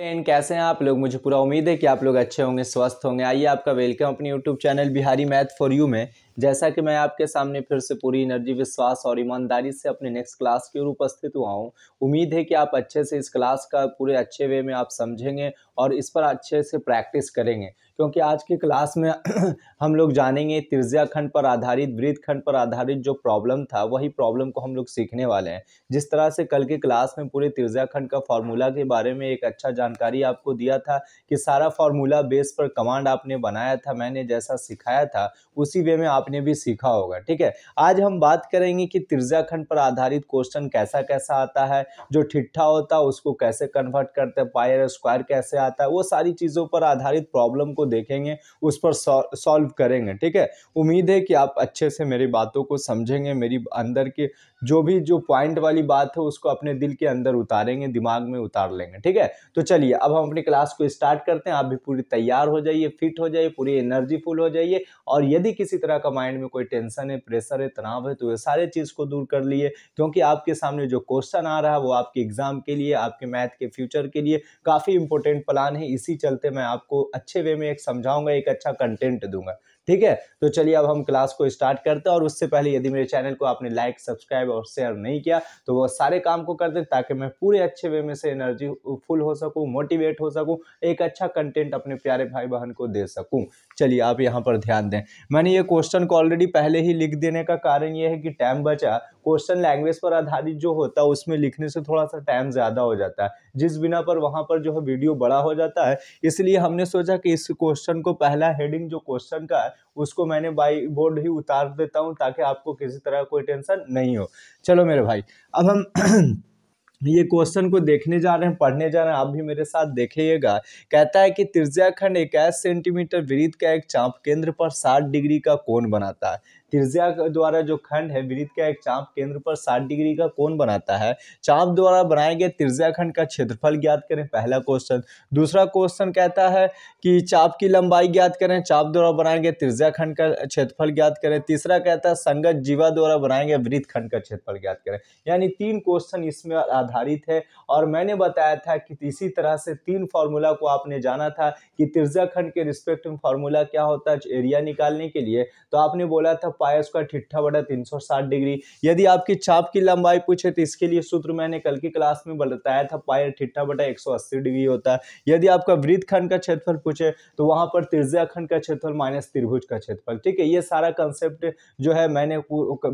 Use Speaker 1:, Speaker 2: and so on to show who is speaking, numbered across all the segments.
Speaker 1: friend कैसे हैं आप लोग मुझे पूरा उम्मीद है कि आप लोग अच्छे होंगे स्वस्थ होंगे आइए आपका वेलकम अपने YouTube channel Bihari math for you में जैसा कि मैं आपके सामने फिर से पूरी एनर्जी विश्वास और ईमानदारी से अपने नेक्स्ट क्लास की ओर उपस्थित हुआ हूँ उम्मीद है कि आप अच्छे से इस क्लास का पूरे अच्छे वे में आप समझेंगे और इस पर अच्छे से प्रैक्टिस करेंगे क्योंकि आज की क्लास में हम लोग जानेंगे तिरजिया खंड पर आधारित वृद्ध खंड पर आधारित जो प्रॉब्लम था वही प्रॉब्लम को हम लोग सीखने वाले हैं जिस तरह से कल की क्लास में पूरे तिरजिया खंड का फार्मूला के बारे में एक अच्छा जानकारी आपको दिया था कि सारा फार्मूला बेस पर कमांड आपने बनाया था मैंने जैसा सिखाया था उसी वे में आप आपने भी सीखा होगा ठीक है आज हम बात करेंगे कि त्रिज्याखंड पर आधारित क्वेश्चन कैसा कैसा आता है जो ठिठा होता है उसको कैसे कन्वर्ट करते हैं पायर स्क्वायर कैसे आता है वो सारी चीज़ों पर आधारित प्रॉब्लम को देखेंगे उस पर सॉल्व करेंगे ठीक है उम्मीद है कि आप अच्छे से मेरी बातों को समझेंगे मेरी अंदर की जो भी जो पॉइंट वाली बात है उसको अपने दिल के अंदर उतारेंगे दिमाग में उतार लेंगे ठीक है तो चलिए अब हम अपनी क्लास को स्टार्ट करते हैं आप भी पूरी तैयार हो जाइए फिट हो जाइए पूरी एनर्जी फुल हो जाइए और यदि किसी तरह का माइंड में कोई टेंशन है प्रेशर है तनाव है तो ये सारे चीज़ को दूर कर लिए क्योंकि आपके सामने जो क्वेश्चन आ रहा है वो आपके एग्जाम के लिए आपके मैथ के फ्यूचर के लिए काफ़ी इंपॉर्टेंट प्लान है इसी चलते मैं आपको अच्छे वे में एक समझाऊंगा एक अच्छा कंटेंट दूंगा ठीक है तो चलिए अब हम क्लास को स्टार्ट करते हैं और उससे पहले यदि मेरे चैनल को आपने लाइक सब्सक्राइब और शेयर नहीं किया तो वो सारे काम को कर दें ताकि मैं पूरे अच्छे वे में से एनर्जी फुल हो सकूँ मोटिवेट हो सकूँ एक अच्छा कंटेंट अपने प्यारे भाई बहन को दे सकूँ चलिए आप यहाँ पर ध्यान दें मैंने ये क्वेश्चन को ऑलरेडी पहले ही लिख देने का कारण ये है कि टाइम बचा क्वेश्चन लैंग्वेज पर आधारित जो होता है उसमें लिखने से थोड़ा सा टाइम ज़्यादा हो जाता है जिस बिना पर वहाँ पर जो है वीडियो बड़ा हो जाता है इसलिए हमने सोचा कि इस क्वेश्चन को पहला हेडिंग जो क्वेश्चन का है उसको मैंने बाई बोर्ड ही उतार देता हूँ ताकि आपको किसी तरह कोई टेंशन नहीं हो चलो मेरे भाई अब हम ये क्वेश्चन को देखने जा रहे हैं पढ़ने जा रहे हैं आप भी मेरे साथ देखिएगा कहता है कि त्रिज्याखंड इक्कीस सेंटीमीटर वृत्त का एक चाप केंद्र पर 60 डिग्री का कोण बनाता है त्रिज्या द्वारा जो खंड है वृत्त का एक चाप केंद्र पर साठ डिग्री का कोण बनाता है चाप द्वारा बनाए गए त्रिज्या खंड का क्षेत्रफल ज्ञात करें पहला क्वेश्चन दूसरा क्वेश्चन कहता है कि चाप की लंबाई ज्ञात करें चाप द्वारा बनाए गए त्रिज्या खंड का क्षेत्रफल ज्ञात करें तीसरा कहता है संगत जीवा द्वारा बनाए गए वृत्त खंड का क्षेत्रफल ज्ञात करें यानी तीन क्वेश्चन इसमें आधारित है और मैंने बताया था कि इसी तरह से तीन फॉर्मूला को आपने जाना था कि त्रिज्या खंड के रिस्पेक्ट में फॉर्मूला क्या होता है एरिया निकालने के लिए तो आपने बोला था पाया स्क्वायर ठिठा बटा तीन सौ साठ डिग्री यदि आपकी चाप की लंबाई पूछे तो इसके लिए सूत्र मैंने कल की क्लास में बताया था पाया ठिठा बटा एक सौ अस्सी डिग्री होता है यदि आपका वृत्त खंड का क्षेत्रफल पूछे तो वहां पर तिरजा खंड का क्षेत्रफल माइनस त्रिभुज का क्षेत्रफल ठीक है ये सारा कंसेप्ट जो है मैंने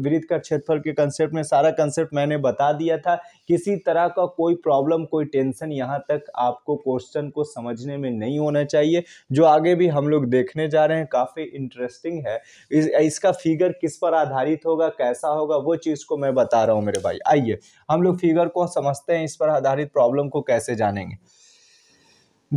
Speaker 1: वृत्त का क्षेत्रफल के कंसेप्ट में सारा कंसेप्ट मैंने बता दिया था किसी तरह का कोई प्रॉब्लम कोई टेंशन यहाँ तक आपको क्वेश्चन को समझने में नहीं होना चाहिए जो आगे भी हम लोग देखने जा रहे हैं काफ़ी इंटरेस्टिंग है इस, इसका फिगर फिगर किस पर आधारित होगा कैसा होगा वो चीज़ को मैं बता रहा हूँ मेरे भाई आइए हम लोग फिगर को समझते हैं इस पर आधारित प्रॉब्लम को कैसे जानेंगे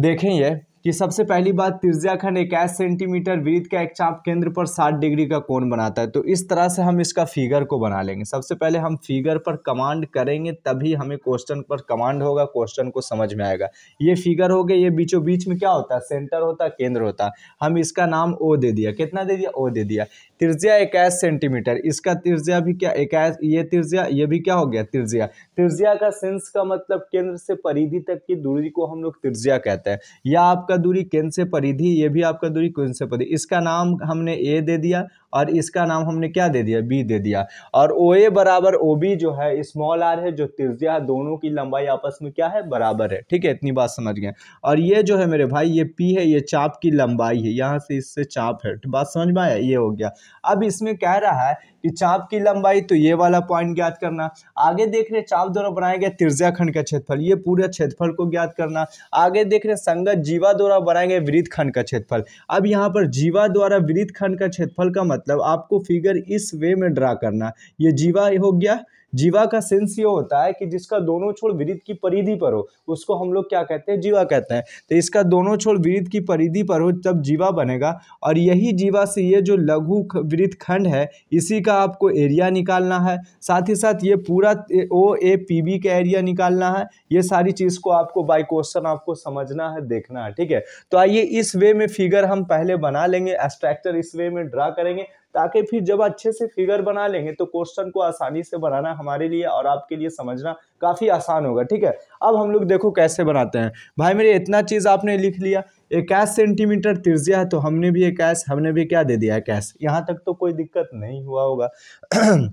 Speaker 1: देखें ये कि सबसे पहली बात तिरजाखंड इक्कीस सेंटीमीटर वृत्त का एक चाप केंद्र पर साठ डिग्री का कोण बनाता है तो इस तरह से हम इसका फिगर को बना लेंगे सबसे पहले हम फिगर पर कमांड करेंगे तभी हमें क्वेश्चन पर कमांड होगा क्वेश्चन को समझ में आएगा ये फिगर हो गया ये बीचों बीच में क्या होता है सेंटर होता है केंद्र होता हम इसका नाम ओ दे दिया कितना दे दिया ओ दे दिया तिरजिया इक्कीस सेंटीमीटर इसका तिरजिया भी क्या इक्कीस ये तिरजिया ये भी क्या हो गया तिरजिया तिरजिया का सेंस का मतलब केंद्र से परिधि तक की दूरी को हम लोग तिरजिया कहते हैं या आप आपका दूरी केंद्र से परिधि ये भी आपका दूरी केंद्र से परिधि इसका नाम हमने ए दे दिया और इसका नाम हमने क्या दे दिया बी दे दिया और ओ ए बराबर ओ बी जो है स्मॉल आर है जो त्रिज्या है दोनों की लंबाई आपस में क्या है बराबर है ठीक है इतनी बात समझ गए और ये जो है मेरे भाई ये पी है ये चाप की लंबाई है यहाँ से इससे चाप है तो बात समझ में आया ये हो गया अब इसमें कह रहा है कि चाप की लंबाई तो ये वाला पॉइंट ज्ञात करना आगे देख रहे चाप द्वारा बनाया गया त्रिज्या खंड का क्षेत्रफल ये पूरे क्षेत्रफल को ज्ञात करना आगे देख रहे संगत जीवा द्वारा बनाए गए खंड का क्षेत्रफल अब यहाँ पर जीवा द्वारा वृत्त खंड का क्षेत्रफल का मतलब आपको फिगर इस वे में ड्रा करना ये जीवा हो गया जीवा का सेंस ये होता है कि जिसका दोनों छोर विरिध की परिधि पर हो उसको हम लोग क्या कहते हैं जीवा कहते हैं तो इसका दोनों छोर विरिध की परिधि पर हो तब जीवा बनेगा और यही जीवा से ये जो लघु विरिध खंड है इसी का आपको एरिया निकालना है साथ ही साथ ये पूरा ओ ए पी बी का एरिया निकालना है ये सारी चीज़ को आपको बाई क्वेश्चन आपको समझना है देखना है ठीक है तो आइए इस वे में फिगर हम पहले बना लेंगे एस्ट्रैक्टर इस वे में ड्रा करेंगे ताकि फिर जब अच्छे से फिगर बना लेंगे तो क्वेश्चन को आसानी से बनाना हमारे लिए और आपके लिए समझना काफ़ी आसान होगा ठीक है अब हम लोग देखो कैसे बनाते हैं भाई मेरे इतना चीज़ आपने लिख लिया इक्कीस सेंटीमीटर तिरजिया है तो हमने भी इक्कीस हमने भी क्या दे दिया कैश यहाँ तक तो कोई दिक्कत नहीं हुआ होगा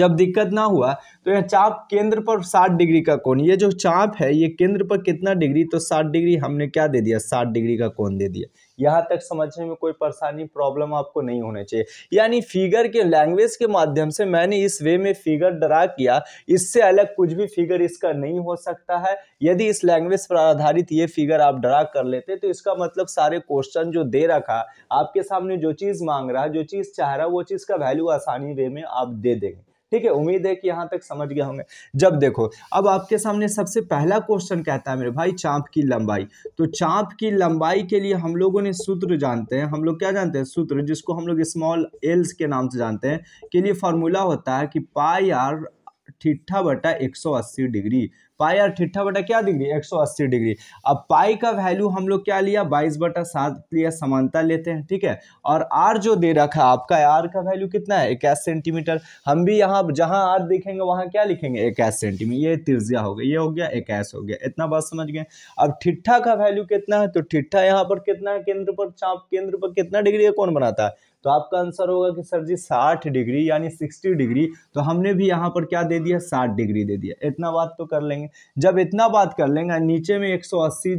Speaker 1: जब दिक्कत ना हुआ तो यह चाप केंद्र पर 60 डिग्री का कोण ये जो चाप है ये केंद्र पर कितना डिग्री तो 60 डिग्री हमने क्या दे दिया 60 डिग्री का कोण दे दिया यहाँ तक समझने में कोई परेशानी प्रॉब्लम आपको नहीं होने चाहिए यानी फिगर के लैंग्वेज के माध्यम से मैंने इस वे में फिगर ड्रा किया इससे अलग कुछ भी फिगर इसका नहीं हो सकता है यदि इस लैंग्वेज पर आधारित ये फिगर आप ड्रा कर लेते तो इसका मतलब सारे क्वेश्चन जो दे रखा आपके सामने जो चीज़ मांग रहा है जो चीज़ चाह रहा है वो चीज़ का वैल्यू आसानी वे में आप दे देंगे ठीक है उम्मीद है कि यहाँ तक समझ गए होंगे जब देखो अब आपके सामने सबसे पहला क्वेश्चन कहता है मेरे भाई चाँप की लंबाई तो चाँप की लंबाई के लिए हम लोगों ने सूत्र जानते हैं हम लोग क्या जानते हैं सूत्र जिसको हम लोग स्मॉल एल्स के नाम से जानते हैं के लिए फॉर्मूला होता है कि पाई आर ठीठा बटा 180 डिग्री पाई आर ठीठा बटा क्या डिग्री 180 डिग्री अब पाई का वैल्यू हम लोग क्या लिया 22 बटा सात लिया समानता लेते हैं ठीक है और आर जो दे रखा है आपका आर का वैल्यू कितना है इक्यास सेंटीमीटर हम भी यहाँ जहाँ आर देखेंगे वहाँ क्या लिखेंगे इक्यास सेंटीमीटर ये तिरजिया हो गया ये हो गया इक्यास हो गया इतना बात समझ गए अब ठिठा का वैल्यू कितना है तो ठिठा यहाँ पर कितना है केंद्र पर चाप केंद्र पर कितना डिग्री का कौन बनाता है तो आपका आंसर होगा कि सर जी साठ डिग्री यानी सिक्सटी डिग्री तो हमने भी यहाँ पर क्या दे दिया साठ डिग्री दे दिया इतना बात तो कर लेंगे जब इतना बात कर लेंगे नीचे में एक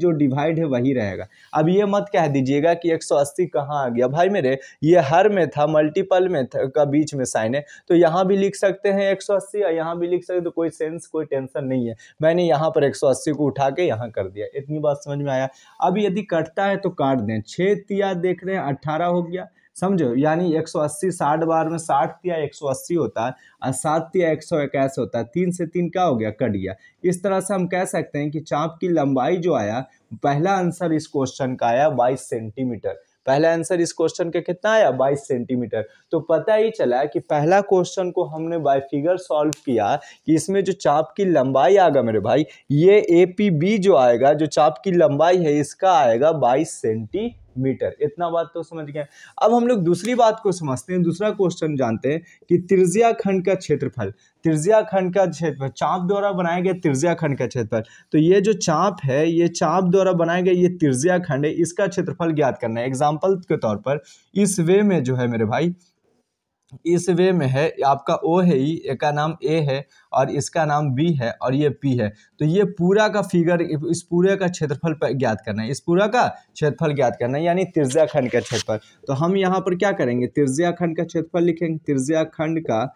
Speaker 1: जो डिवाइड है वही रहेगा अब ये मत कह दीजिएगा कि एक सौ कहाँ आ गया भाई मेरे ये हर में था मल्टीपल में था, का बीच में साइन है तो यहाँ भी लिख सकते हैं एक या यहाँ भी लिख सकते तो कोई सेंस कोई टेंशन नहीं है मैंने यहाँ पर एक को उठा के यहाँ कर दिया इतनी बात समझ में आया अब यदि कटता है तो काट दें छः तिया देख रहे हैं अट्ठारह हो गया समझो यानी 180 60 बार में 60 तिया 180 होता है और सात तिया एक होता है तीन से तीन क्या हो गया कट गया इस तरह से हम कह सकते हैं कि चाँप की लंबाई जो आया पहला आंसर इस क्वेश्चन का आया बाईस सेंटीमीटर पहला आंसर इस क्वेश्चन का कितना आया 22 सेंटीमीटर तो पता ही चला कि पहला क्वेश्चन को हमने बाय फिगर सॉल्व किया कि इसमें जो चाप की लंबाई आएगा मेरे भाई ये ए पी बी जो आएगा जो चाप की लंबाई है इसका आएगा 22 सेंटी मीटर इतना बात तो समझ गया अब हम लोग दूसरी बात को समझते हैं दूसरा क्वेश्चन जानते हैं कि तिरजिया खंड का क्षेत्रफल तिरजिया खंड का क्षेत्रफल चाप द्वारा बनाया गया तिरजिया खंड का क्षेत्रफल तो ये जो चाप है ये चाप द्वारा बनाया गया ये तिरजिया खंड है इसका क्षेत्रफल ज्ञात करना है एग्जाम्पल के तौर पर इस वे में जो है मेरे भाई इस वे में है आपका ओ है ई एक का नाम ए है और इसका नाम बी है और ये पी है तो ये पूरा का फिगर इस पूरे का क्षेत्रफल ज्ञात करना है इस पूरा का क्षेत्रफल ज्ञात करना है यानी तिरजिया खंड का क्षेत्रफल तो हम यहाँ पर क्या करेंगे तिरजिया खंड का क्षेत्रफल लिखेंगे तिरजिया खंड का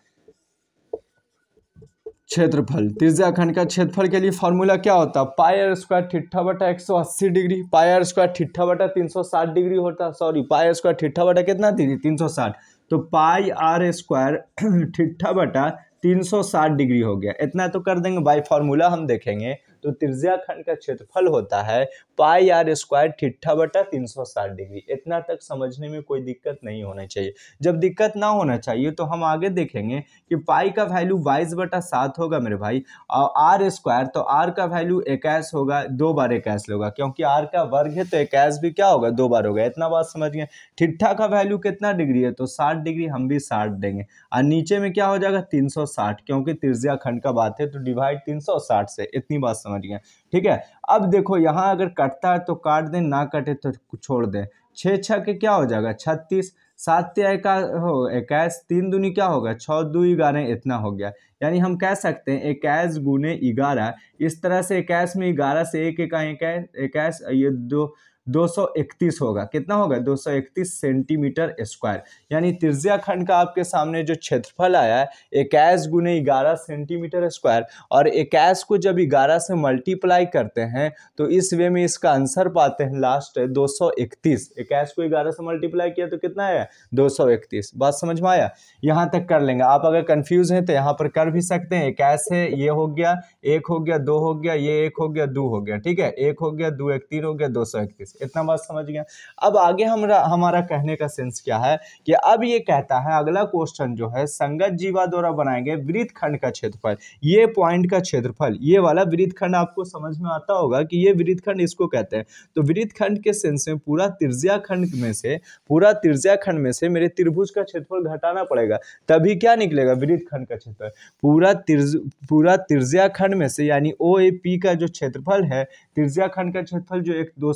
Speaker 1: क्षेत्रफल तिरजा खंड का क्षेत्रफल के लिए फॉर्मूला क्या होता है पायर स्क्वायर ठिठा बटा एक सौ अस्सी डिग्री पायर स्क्वायर ठिठा बटा तीन सौ साठ डिग्री होता सॉरी पायर स्क्वायर ठिठा बटा कितना डिग्री तीन सौ साठ तो पाई आर स्क्वायर ठिठा बटा 360 डिग्री हो गया इतना तो कर देंगे बाई फार्मूला हम देखेंगे तो त्रिज्या खंड का क्षेत्रफल होता है पाई आर स्क्वायर ठिठा बटा तीन सौ साठ डिग्री इतना तक समझने में कोई दिक्कत नहीं होना चाहिए जब दिक्कत ना होना चाहिए तो हम आगे देखेंगे कि पाई का वैल्यू बाईस बटा सात होगा मेरे भाई और आर स्क्वायर तो आर का वैल्यू इक्कीस होगा दो बार इक्कीस होगा क्योंकि आर का वर्ग है तो इक्कीस भी क्या होगा दो बार होगा इतना बात समझ गए ठिठा का वैल्यू कितना डिग्री है तो साठ डिग्री हम भी साठ देंगे और नीचे में क्या हो जाएगा तीन सौ साठ क्योंकि त्रिज्या खंड का बात है तो डिवाइड तीन सौ साठ से इतनी बात समझ समझ गए ठीक है अब देखो यहाँ अगर कटता है तो काट दें ना कटे तो छोड़ दें छः छः के क्या हो जाएगा छत्तीस सात का हो इक्कीस तीन दूनी क्या होगा छः दो ग्यारह इतना हो गया यानी हम कह सकते हैं इक्कीस गुने ग्यारह इस तरह से इक्कीस में ग्यारह से एक इकाई इक्कीस ये दो 231 होगा कितना होगा 231 सेंटीमीटर स्क्वायर यानी तिरजिया खंड का आपके सामने जो क्षेत्रफल आया है इक्यास गुने ग्यारह सेंटीमीटर स्क्वायर और इक्यास को जब ग्यारह से मल्टीप्लाई करते हैं तो इस वे में इसका आंसर पाते हैं लास्ट है दो सौ इकतीस इक्यास को ग्यारह से मल्टीप्लाई किया तो कितना आया दो सौ इकतीस बात समझ में आया यहाँ तक कर लेंगे आप अगर कन्फ्यूज हैं तो यहाँ पर कर भी सकते हैं इक्यास है ये हो गया एक हो गया दो हो गया ये एक हो गया दो हो गया ठीक है एक हो गया दो एक तीन हो गया दो सौ इकतीस इतना बात समझ गया अब आगे हमारा हमारा कहने का सेंस क्या है कि अब ये कहता है अगला क्वेश्चन जो है संगत जीवा द्वारा बनाए गए वृत्त खंड का क्षेत्रफल ये पॉइंट का क्षेत्रफल ये वाला वृत्त खंड आपको समझ में आता होगा कि ये वृत्त खंड इसको कहते हैं तो वृत्त खंड के सेंस में पूरा तिरजिया खंड में से पूरा तिरजिया खंड में से मेरे त्रिभुज का क्षेत्रफल घटाना पड़ेगा तभी क्या निकलेगा वृत्त खंड का क्षेत्रफल पूरा तिरज पूरा तिरजिया खंड में से यानी ओ ए पी का जो क्षेत्रफल है तिरजिया खंड का क्षेत्रफल जो एक दो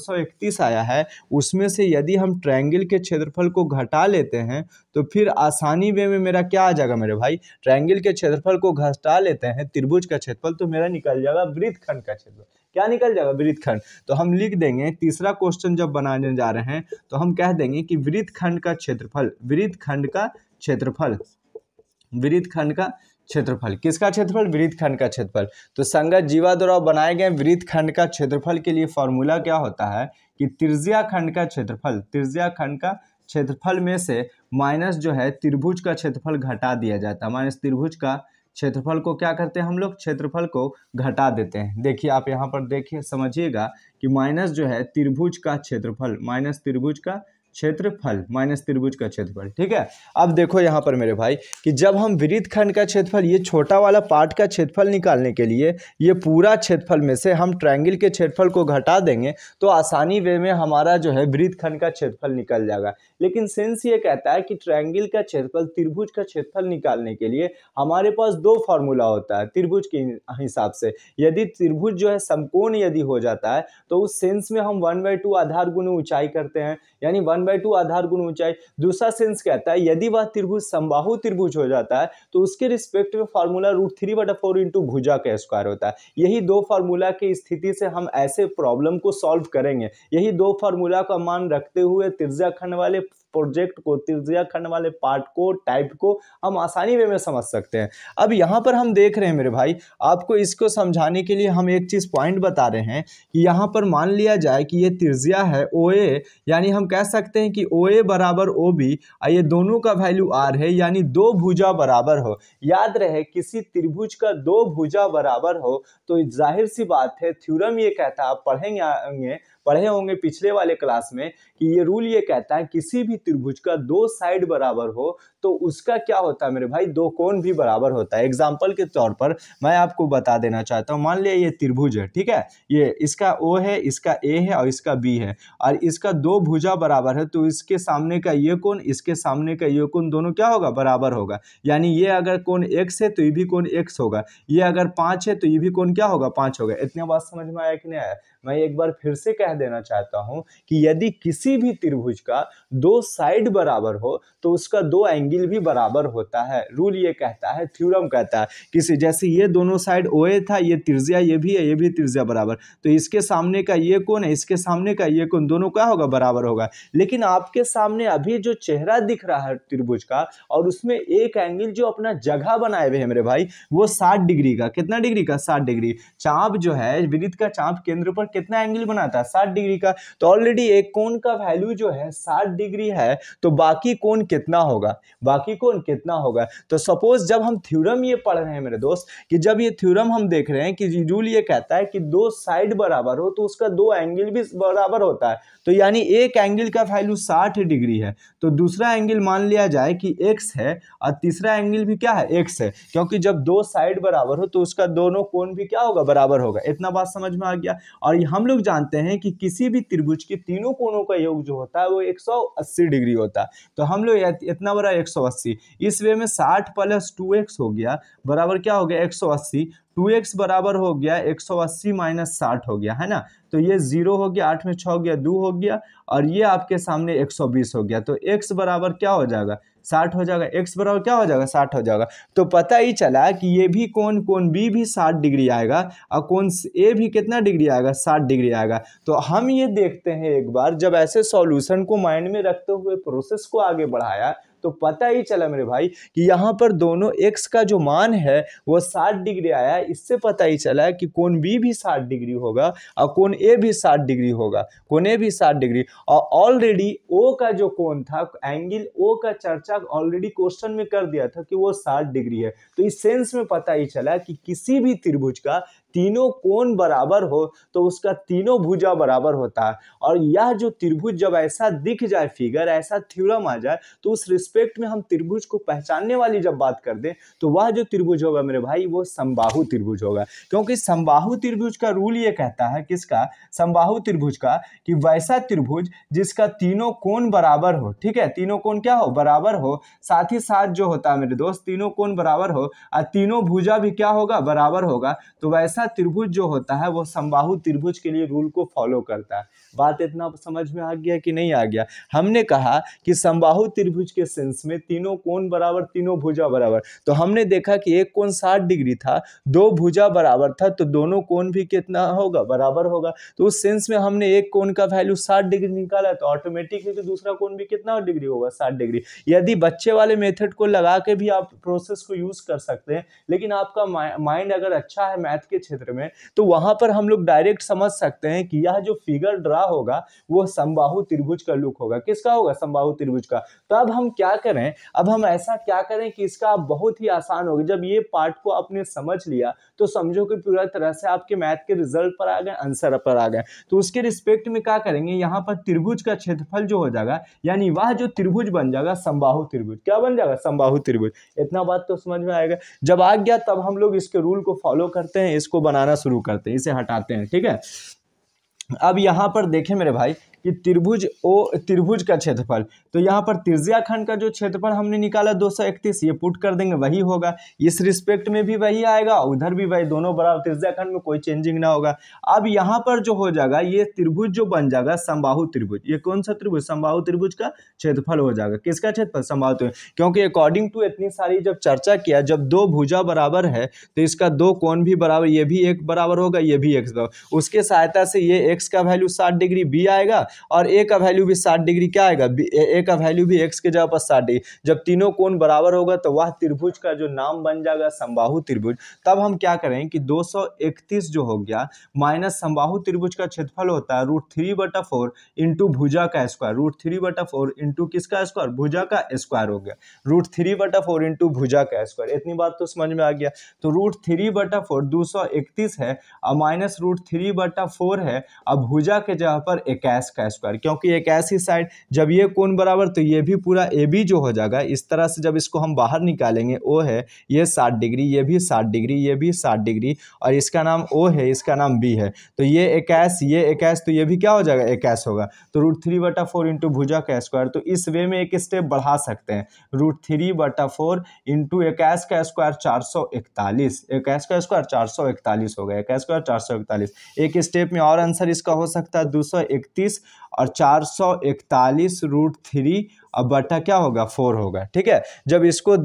Speaker 1: इकतीस आया है उसमें से यदि हम ट्रायंगल के क्षेत्रफल को घटा लेते हैं तो फिर आसानी वे में, में मेरा क्या आ जाएगा मेरे भाई ट्रायंगल के क्षेत्रफल को घटा लेते हैं त्रिभुज का क्षेत्रफल तो मेरा निकल जाएगा वृत्तखंड का क्षेत्रफल क्या निकल जाएगा वृत्तखंड तो हम लिख देंगे तीसरा क्वेश्चन जब बनाने जा रहे हैं तो हम कह देंगे कि वृत्तखंड का क्षेत्रफल वृत्तखंड का क्षेत्रफल वृत्तखंड का क्षेत्रफल किसका क्षेत्रफल वृत्त खंड का क्षेत्रफल तो संगत जीवा द्वारा बनाए गए वृत्त खंड का क्षेत्रफल के लिए फॉर्मूला क्या होता है कि त्रिज्या खंड का क्षेत्रफल त्रिज्या खंड का क्षेत्रफल में से माइनस जो है त्रिभुज का क्षेत्रफल घटा दिया जाता है माइनस त्रिभुज का क्षेत्रफल को क्या करते हैं हम लोग क्षेत्रफल को घटा देते हैं देखिए आप यहाँ पर देखिए समझिएगा कि माइनस जो है त्रिभुज का क्षेत्रफल माइनस त्रिभुज का क्षेत्रफल माइनस त्रिभुज का क्षेत्रफल ठीक है अब देखो यहाँ पर मेरे भाई कि जब हम विरित खंड का क्षेत्रफल ये छोटा वाला पार्ट का क्षेत्रफल निकालने के लिए ये पूरा क्षेत्रफल में से हम ट्रायंगल के क्षेत्रफल को घटा देंगे तो आसानी वे में हमारा जो है वृत्त खंड का क्षेत्रफल निकल जाएगा लेकिन सेंस ये कहता है कि ट्रायंगल का क्षेत्रफल त्रिभुज का क्षेत्रफल निकालने के लिए हमारे पास दो फार्मूला होता है त्रिभुज के हिसाब से यदि त्रिभुज जो है समकोण यदि हो जाता है तो उस सेंस में हम वन बाई टू आधार गुण ऊंचाई करते हैं यानी वन बाई टू आधार गुण ऊंचाई दूसरा सेंस कहता है यदि वह त्रिभुज संबाहु त्रिभुज हो जाता है तो उसके रिस्पेक्ट में फार्मूला रूट थ्री बटा फोर इंटू भुजा का स्क्वायर होता है यही दो फार्मूला की स्थिति से हम ऐसे प्रॉब्लम को सॉल्व करेंगे यही दो फार्मूला का मान रखते हुए त्रिज्या वाले प्रोजेक्ट को त्रिज्या खंड वाले पार्ट को टाइप को हम आसानी वे में समझ सकते हैं अब यहाँ पर हम देख रहे हैं मेरे भाई आपको इसको समझाने के लिए हम एक चीज़ पॉइंट बता रहे हैं कि यहाँ पर मान लिया जाए कि ये त्रिज्या है ओ यानी हम कह सकते हैं कि ओ ए बराबर ओ बी ये दोनों का वैल्यू आर है यानी दो भुजा बराबर हो याद रहे किसी त्रिभुज का दो भुजा बराबर हो तो जाहिर सी बात है थ्यूरम ये कहता आप पढ़ेंगे पढ़े होंगे पिछले वाले क्लास में कि ये रूल ये कहता है किसी भी त्रिभुज का दो साइड बराबर हो तो उसका क्या होता है मेरे भाई दो कोण भी बराबर होता है एग्जाम्पल के तौर पर मैं आपको बता देना चाहता हूँ मान लिया ये त्रिभुज है ठीक है ये इसका ओ है इसका ए है और इसका बी है और इसका दो भुजा बराबर है तो इसके सामने का ये कोण इसके सामने का ये कोण दोनों क्या होगा बराबर होगा यानी ये अगर कोण एक्स है तो ये भी कोण एक्स होगा ये अगर पाँच है तो ये भी कोण क्या होगा पाँच होगा इतने बात समझ में आया कि नहीं आया मैं एक बार फिर से कह देना चाहता हूं कि यदि किसी भी त्रिभुज का दो साइड बराबर हो तो उसका दो एंगल भी बराबर होता है रूल ये कहता है थ्योरम कहता है किसी जैसे ये दोनों साइड ओ था ये त्रिज्या ये भी है ये भी त्रिज्या बराबर तो इसके सामने का ये कौन है इसके सामने का ये कौन दोनों का होगा बराबर होगा लेकिन आपके सामने अभी जो चेहरा दिख रहा है त्रिभुज का और उसमें एक एंगल जो अपना जगह बनाए हुए है मेरे भाई वो साठ डिग्री का कितना डिग्री का साठ डिग्री चाप जो है विदित का चाप केंद्र पर कितना एंगल बनाता है साठ डिग्री का तो ऑलरेडी एक कोण का वैल्यू जो है साठ डिग्री है तो बाकी कोण कितना होगा बाकी कोण कितना होगा तो सपोज जब हम थ्योरम ये पढ़ रहे हैं मेरे दोस्त कि जब ये थ्योरम हम देख रहे हैं कि रूल ये कहता है कि दो साइड बराबर हो तो उसका दो एंगल भी बराबर होता है तो यानी एक एंगल का वैल्यू साठ डिग्री है तो दूसरा एंगल मान लिया जाए कि एक्स है और तीसरा एंगल भी क्या है एक्स है क्योंकि जब दो साइड बराबर हो तो उसका दोनों कोण भी क्या होगा बराबर होगा इतना बात समझ में आ गया और हम लोग जानते हैं कि कि किसी भी त्रिभुज के तीनों कोणों का योग जो होता है वो 180 डिग्री होता है तो हम लोग इतना बड़ा 180 इस वे में 60 प्लस टू हो गया बराबर क्या हो गया 180 टू एक्स बराबर हो गया 180 माइनस साठ हो गया है ना तो ये जीरो हो गया आठ में छः हो गया दो हो गया और ये आपके सामने एक सौ बीस हो गया तो एक्स बराबर क्या हो जाएगा साठ हो जाएगा एक्स बराबर क्या हो जाएगा साठ हो जाएगा तो पता ही चला कि ये भी कौन कौन बी भी साठ डिग्री आएगा और कौन ए भी कितना डिग्री आएगा साठ डिग्री आएगा तो हम ये देखते हैं एक बार जब ऐसे सॉल्यूशन को माइंड में रखते हुए प्रोसेस को आगे बढ़ाया तो पता ही चला मेरे भाई कि यहाँ पर दोनों एक्स का जो मान है वो साठ डिग्री आया इससे पता ही चला है कि कौन बी भी साठ डिग्री होगा और कौन ए भी साठ डिग्री होगा कौन ए भी साठ डिग्री और ऑलरेडी ओ का जो कौन था एंगल ओ का चर्चा ऑलरेडी क्वेश्चन में कर दिया था कि वो साठ डिग्री है तो इस सेंस में पता ही चला कि किसी भी त्रिभुज का तीनों कोण बराबर हो तो उसका तीनों भुजा बराबर होता है और यह जो त्रिभुज जब ऐसा दिख जाए फिगर ऐसा थ्योरम आ जाए तो उस रिस्पेक्ट में हम त्रिभुज को पहचानने वाली जब बात कर दें तो वह जो त्रिभुज होगा मेरे भाई वो संबाहु त्रिभुज होगा क्योंकि संबाहु त्रिभुज का रूल ये कहता है किसका संबाहु त्रिभुज का कि वैसा त्रिभुज जिसका तीनों कोण बराबर हो ठीक है तीनों कोण क्या हो बराबर हो साथ ही साथ जो होता है मेरे दोस्त तीनों कोण बराबर हो और तीनों भुजा भी क्या होगा बराबर होगा तो वैसा ऐसा त्रिभुज जो होता है वो समबाहु त्रिभुज के लिए रूल को फॉलो करता है बात इतना समझ में आ गया कि नहीं आ गया हमने कहा कि समबाहु त्रिभुज के सेंस में तीनों कोण बराबर तीनों भुजा बराबर तो हमने देखा कि एक कोण साठ डिग्री था दो भुजा बराबर था तो दोनों कोण भी कितना होगा बराबर होगा तो उस सेंस में हमने एक कोण का वैल्यू साठ डिग्री निकाला तो ऑटोमेटिकली तो दूसरा कोण भी कितना डिग्री होगा साठ डिग्री यदि बच्चे वाले मेथड को लगा के भी आप प्रोसेस को यूज़ कर सकते हैं लेकिन आपका माइंड अगर अच्छा है मैथ के क्षेत्र में तो वहां पर हम लोग डायरेक्ट समझ सकते हैं कि यह जो फिगर ड्रा होगा वो संबाहु त्रिभुज का लुक होगा किसका होगा संबाहु त्रिभुज का तो अब हम क्या करें अब हम ऐसा क्या करें कि इसका बहुत ही आसान होगा जब ये पार्ट को आपने समझ लिया तो समझो कि पूरा तरह से आपके मैथ के रिजल्ट पर आ गए आंसर पर आ गए तो उसके रिस्पेक्ट में क्या करेंगे यहाँ पर त्रिभुज का क्षेत्रफल जो हो जाएगा यानी वह जो त्रिभुज बन जाएगा संबाहु त्रिभुज क्या बन जाएगा संबाहु त्रिभुज इतना बात तो समझ में आएगा जब आ गया तब हम लोग इसके रूल को फॉलो करते हैं इसको बनाना शुरू करते हैं इसे हटाते हैं ठीक है अब यहाँ पर देखें मेरे भाई कि त्रिभुज ओ त्रिभुज का क्षेत्रफल तो यहाँ पर त्रिज्याखंड का जो क्षेत्रफल हमने निकाला दो सौ इकतीस ये पुट कर देंगे वही होगा इस रिस्पेक्ट में भी वही आएगा उधर भी वही दोनों बराबर त्रिज्याखंड में कोई चेंजिंग ना होगा अब यहाँ पर जो हो जाएगा ये त्रिभुज जो बन जाएगा संबाहु त्रिभुज ये कौन सा त्रिभुज संबाहु त्रिभुज का क्षेत्रफल हो जाएगा किसका क्षेत्रफल संभाव त्रिभुज क्योंकि अकॉर्डिंग टू इतनी सारी जब चर्चा किया जब दो भुजा बराबर है तो इसका दो कौन भी बराबर ये भी एक बराबर होगा ये भी एक्स बराबर उसके सहायता से ये एक्स का वैल्यू साठ डिग्री बी आएगा और ए का वैल्यू भी साठ डिग्री क्या आएगा ए का वैल्यू भी एक्स के जगह पर साठ डिग्री जब तीनों कोण बराबर होगा तो वह त्रिभुज का जो नाम बन जाएगा संबाहु त्रिभुज तब हम क्या करें कि दो जो हो गया माइनस संबाहु त्रिभुज का क्षेत्रफल होता है रूट थ्री बटा फोर इंटू भुजा का स्क्वायर रूट थ्री बटा फोर इंटू किसका स्क्वायर भुजा का स्क्वायर हो गया रूट थ्री बटा फोर इंटू भुजा का स्क्वायर इतनी बात तो समझ में आ गया तो रूट थ्री बटा फोर दो सौ इकतीस है और माइनस रूट थ्री बटा फोर है अब भुजा के जगह पर इक्कीस का स्क्वायर क्योंकि एक ऐसी साइड जब ये कोण बराबर तो ये भी पूरा ए बी जो हो जाएगा इस तरह से जब इसको हम बाहर निकालेंगे ओ है ये साठ डिग्री ये भी साठ डिग्री ये भी साठ डिग्री और इसका नाम ओ है इसका नाम बी है तो ये इक्यास ये इक्यास तो ये भी क्या हो जाएगा इक्यास होगा तो रूट थ्री बटा फोर इंटू भुजा का स्क्वायर तो इस वे में एक स्टेप बढ़ा सकते हैं रूट थ्री बटा फोर इंटू इक्यास का स्क्वायर चार सौ इकतालीस इक्यास का स्क्वायर चार सौ इकतालीस हो गया एस स्क्वायर चार सौ इकतालीस एक स्टेप में और आंसर इसका हो सकता है दो सौ इकतीस और चार सौ इकतालीस रूट थ्री अब बटा क्या होगा फोर होगा ठीक है जब इसको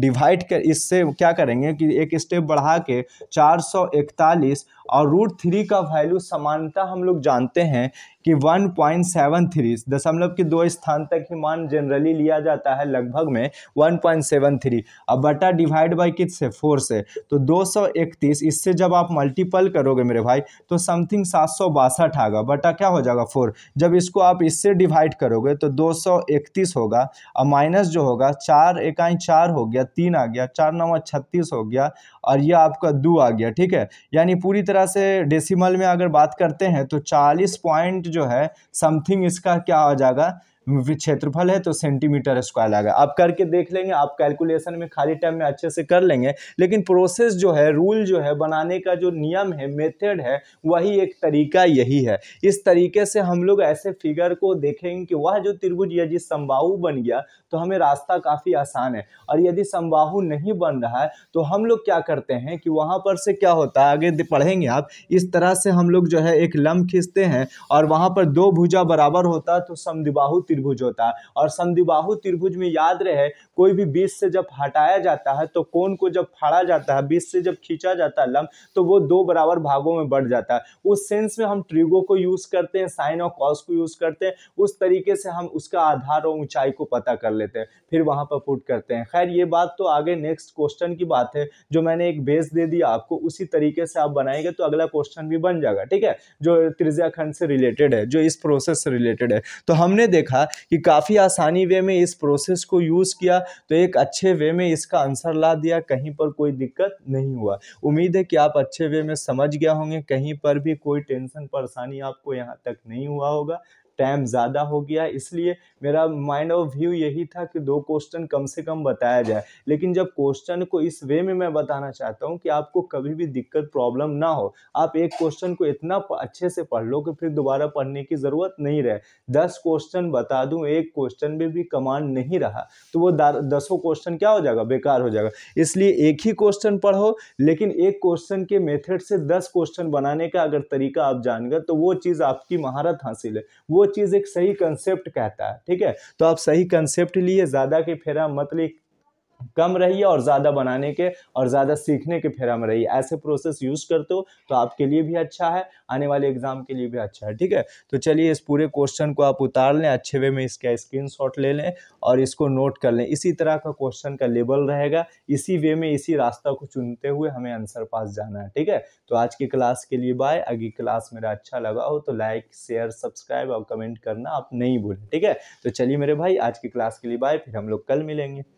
Speaker 1: डिवाइड कर इससे क्या करेंगे कि एक स्टेप बढ़ा के चार सौ इकतालीस और रूट थ्री का वैल्यू समानता हम लोग जानते हैं कि वन पॉइंट सेवन थ्री दशमलव के दो स्थान तक ही मान जनरली लिया जाता है लगभग में वन पॉइंट सेवन थ्री अब बटा डिवाइड बाई कित से फोर से तो दो सौ इकतीस इससे जब आप मल्टीपल करोगे मेरे भाई तो समथिंग सात सौ बासठ आगा बटा क्या हो जाएगा फोर जब इसको आप इससे डिवाइड करोगे तो दो सौ इकतीस होगा और माइनस जो होगा चार इकाई चार हो गया तीन आ गया चार नवा छत्तीस हो गया और यह आपका दो आ गया ठीक है यानी पूरी तरह से डेसिमल में अगर बात करते हैं तो चालीस पॉइंट जो है समथिंग इसका क्या हो जाएगा क्षेत्रफल है तो सेंटीमीटर स्क्वायर लगा आप करके देख लेंगे आप कैलकुलेशन में खाली टाइम में अच्छे से कर लेंगे लेकिन प्रोसेस जो है रूल जो है बनाने का जो नियम है मेथड है वही एक तरीका यही है इस तरीके से हम लोग ऐसे फिगर को देखेंगे कि वह जो त्रिभुज यदि संभाहु बन गया तो हमें रास्ता काफ़ी आसान है और यदि संभाहु नहीं बन रहा है तो हम लोग क्या करते हैं कि वहाँ पर से क्या होता है आगे पढ़ेंगे आप इस तरह से हम लोग जो है एक लम्ब खींचते हैं और वहाँ पर दो भुजा बराबर होता है तो समदिबाहु त्रिभुज होता है और संधिबाहु त्रिभुज में याद रहे कोई भी बीज से जब हटाया जाता है तो कोण को जब फाड़ा जाता है बीज से जब खींचा जाता है लंब तो वो दो बराबर भागों में बढ़ जाता है उस सेंस में हम ट्रिगो को यूज करते हैं साइन और कॉस को यूज करते हैं उस तरीके से हम उसका आधार और ऊंचाई को पता कर लेते हैं फिर वहां पर पुट करते हैं खैर ये बात तो आगे नेक्स्ट क्वेश्चन की बात है जो मैंने एक बेस दे दिया आपको उसी तरीके से आप बनाएंगे तो अगला क्वेश्चन भी बन जाएगा ठीक है जो त्रिज्याखंड से रिलेटेड है जो इस प्रोसेस से रिलेटेड है तो हमने देखा कि काफ़ी आसानी वे में इस प्रोसेस को यूज़ किया तो एक अच्छे वे में इसका आंसर ला दिया कहीं पर कोई दिक्कत नहीं हुआ उम्मीद है कि आप अच्छे वे में समझ गया होंगे कहीं पर भी कोई टेंशन परेशानी आपको यहाँ तक नहीं हुआ होगा टाइम ज़्यादा हो गया इसलिए मेरा माइंड ऑफ व्यू यही था कि दो क्वेश्चन कम से कम बताया जाए लेकिन जब क्वेश्चन को इस वे में मैं बताना चाहता हूँ कि आपको कभी भी दिक्कत प्रॉब्लम ना हो आप एक क्वेश्चन को इतना अच्छे से पढ़ लो कि फिर दोबारा पढ़ने की ज़रूरत नहीं रहे दस क्वेश्चन बता दूँ एक क्वेश्चन में भी कमांड नहीं रहा तो वो दसों क्वेश्चन क्या हो जाएगा बेकार हो जाएगा इसलिए एक ही क्वेश्चन पढ़ो लेकिन एक क्वेश्चन के मेथड से दस क्वेश्चन बनाने का अगर तरीका आप जान गए तो वो चीज़ आपकी महारत हासिल है वो चीज़ एक सही कंसेप्ट कहता है ठीक है तो आप सही कंसेप्ट लिए ज़्यादा के फेरा मत कम रहिए और ज़्यादा बनाने के और ज़्यादा सीखने के फेरा में रहिए ऐसे प्रोसेस यूज़ करते हो तो आपके लिए भी अच्छा है आने वाले एग्ज़ाम के लिए भी अच्छा है ठीक है तो चलिए इस पूरे क्वेश्चन को आप उतार लें अच्छे वे में इसका स्क्रीन ले लें और इसको नोट कर लें इसी तरह का क्वेश्चन का लेबल रहेगा इसी वे में इसी रास्ता को चुनते हुए हमें आंसर पास जाना है ठीक है तो आज की क्लास के लिए बाय अगली क्लास मेरा अच्छा लगा हो तो लाइक शेयर सब्सक्राइब और कमेंट करना आप नहीं भूलें ठीक है तो चलिए मेरे भाई आज की क्लास के लिए बाय फिर हम लोग कल मिलेंगे